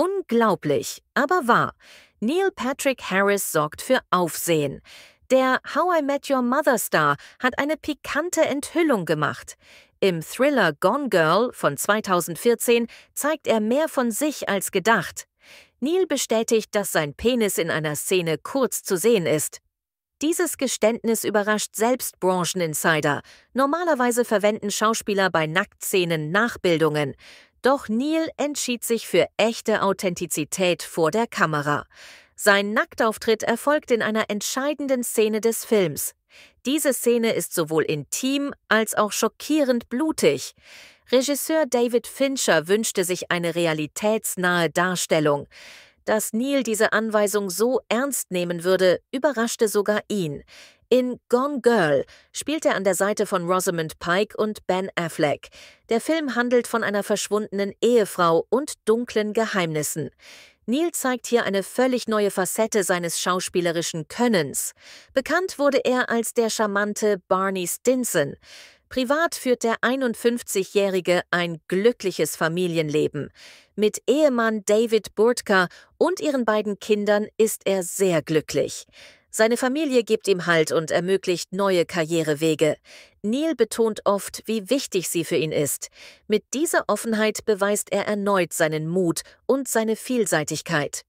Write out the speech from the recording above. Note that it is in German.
Unglaublich, aber wahr. Neil Patrick Harris sorgt für Aufsehen. Der How I Met Your Mother Star hat eine pikante Enthüllung gemacht. Im Thriller Gone Girl von 2014 zeigt er mehr von sich als gedacht. Neil bestätigt, dass sein Penis in einer Szene kurz zu sehen ist. Dieses Geständnis überrascht selbst Brancheninsider. Normalerweise verwenden Schauspieler bei Nacktszenen Nachbildungen. Doch Neil entschied sich für echte Authentizität vor der Kamera. Sein Nacktauftritt erfolgt in einer entscheidenden Szene des Films. Diese Szene ist sowohl intim als auch schockierend blutig. Regisseur David Fincher wünschte sich eine realitätsnahe Darstellung. Dass Neil diese Anweisung so ernst nehmen würde, überraschte sogar ihn. In Gone Girl spielt er an der Seite von Rosamund Pike und Ben Affleck. Der Film handelt von einer verschwundenen Ehefrau und dunklen Geheimnissen. Neil zeigt hier eine völlig neue Facette seines schauspielerischen Könnens. Bekannt wurde er als der charmante Barney Stinson. Privat führt der 51-Jährige ein glückliches Familienleben. Mit Ehemann David Burtka und ihren beiden Kindern ist er sehr glücklich. Seine Familie gibt ihm Halt und ermöglicht neue Karrierewege. Neil betont oft, wie wichtig sie für ihn ist. Mit dieser Offenheit beweist er erneut seinen Mut und seine Vielseitigkeit.